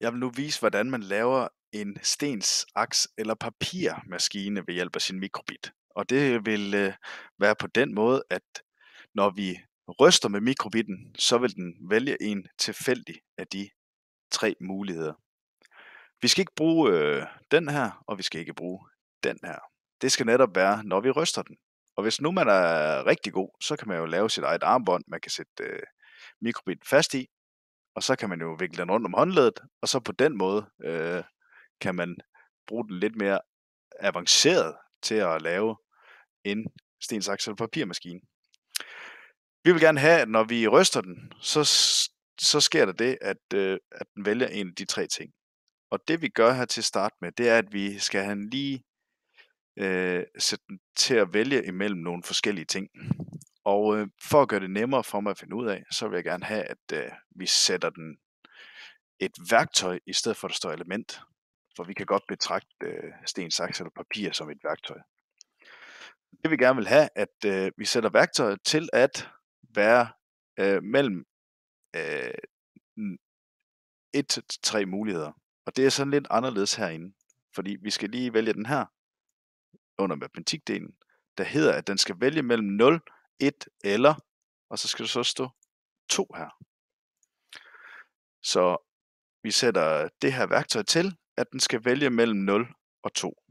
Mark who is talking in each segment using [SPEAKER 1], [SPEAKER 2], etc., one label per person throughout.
[SPEAKER 1] Jeg vil nu vise, hvordan man laver en stens, aks eller papirmaskine ved hjælp af sin mikrobit. Og det vil øh, være på den måde, at når vi ryster med mikrobitten, så vil den vælge en tilfældig af de tre muligheder. Vi skal ikke bruge øh, den her, og vi skal ikke bruge den her. Det skal netop være, når vi ryster den. Og hvis nu man er rigtig god, så kan man jo lave sit eget armbånd, man kan sætte øh, mikrobit fast i, og så kan man jo vikle den rundt om håndledet, og så på den måde øh, kan man bruge den lidt mere avanceret til at lave en stensaks eller papirmaskine. Vi vil gerne have, at når vi ryster den, så, så sker der det, at, øh, at den vælger en af de tre ting. Og det vi gør her til start med, det er, at vi skal have den lige øh, sætte den til at vælge imellem nogle forskellige ting. Og øh, for at gøre det nemmere for mig at finde ud af, så vil jeg gerne have, at øh, vi sætter den et værktøj, i stedet for at der står element. For vi kan godt betragte øh, sten, saks eller papir som et værktøj. Det vi gerne vil have, at øh, vi sætter værktøjet til at være øh, mellem øh, et til tre muligheder. Og det er sådan lidt anderledes herinde. Fordi vi skal lige vælge den her, under matematikdelen, der hedder, at den skal vælge mellem 0 et eller, og så skal der så stå to her. Så vi sætter det her værktøj til, at den skal vælge mellem 0 og 2.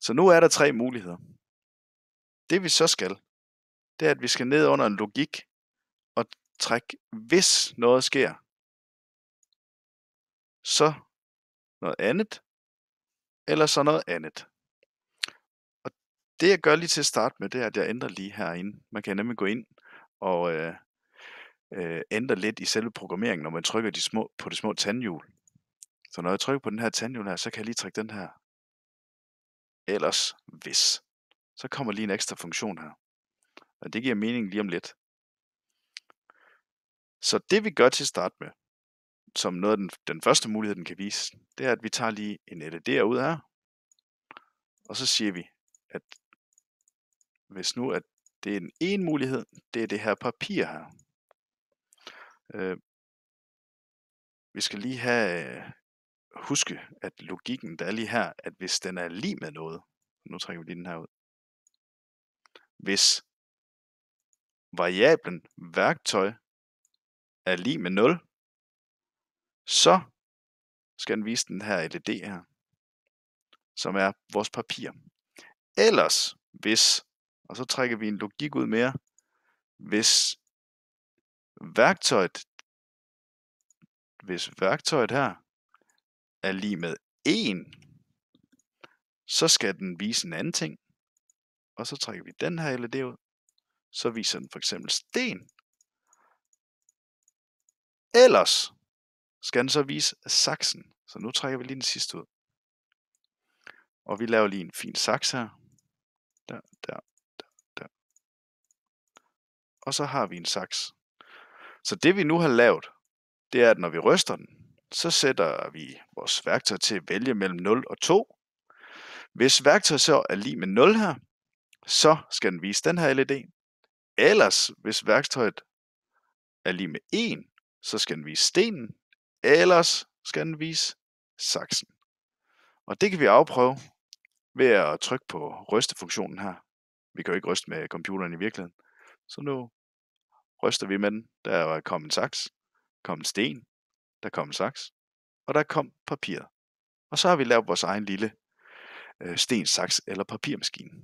[SPEAKER 1] Så nu er der tre muligheder. Det vi så skal, det er, at vi skal ned under en logik og trække, hvis noget sker, så noget andet, eller så noget andet. Det jeg gør lige til at starte med, det er, at jeg ændrer lige herinde. Man kan nemlig gå ind og øh, øh, ændre lidt i selve programmeringen, når man trykker de små, på de små tandhjul. Så når jeg trykker på den her tandhjul her, så kan jeg lige trække den her. Ellers hvis. Så kommer lige en ekstra funktion her. Og det giver mening lige om lidt. Så det vi gør til at starte med, som noget af den, den første mulighed, den kan vise, det er, at vi tager lige en LED ud her, og så siger vi, at hvis nu at det er den ene mulighed, det er det her papir her. Øh, vi skal lige have øh, huske, at logikken der er lige her, at hvis den er lige med noget, nu trækker vi lige den her ud, hvis variablen værktøj er lige med 0, så skal den vise den her LED her, som er vores papir. Ellers, hvis og så trækker vi en logik ud mere, hvis værktøjet, hvis værktøjet her er lige med 1, så skal den vise en anden ting. Og så trækker vi den her LED ud. Så viser den for eksempel sten. Ellers skal den så vise saksen. Så nu trækker vi lige den sidste ud. Og vi laver lige en fin saks her. Der, der og så har vi en saks. Så det vi nu har lavet, det er, at når vi ryster den, så sætter vi vores værktøj til at vælge mellem 0 og 2. Hvis værktøjet så er lige med 0 her, så skal den vise den her LED. Ellers, hvis værktøjet er lige med 1, så skal den vise stenen. Ellers skal den vise saksen. Og det kan vi afprøve ved at trykke på rystefunktionen her. Vi kan jo ikke ryste med computeren i virkeligheden. Så nu ryster vi med den. Der kom en saks, kom en sten, der kom en saks, og der kom papir. Og så har vi lavet vores egen lille øh, sten, saks eller papirmaskine.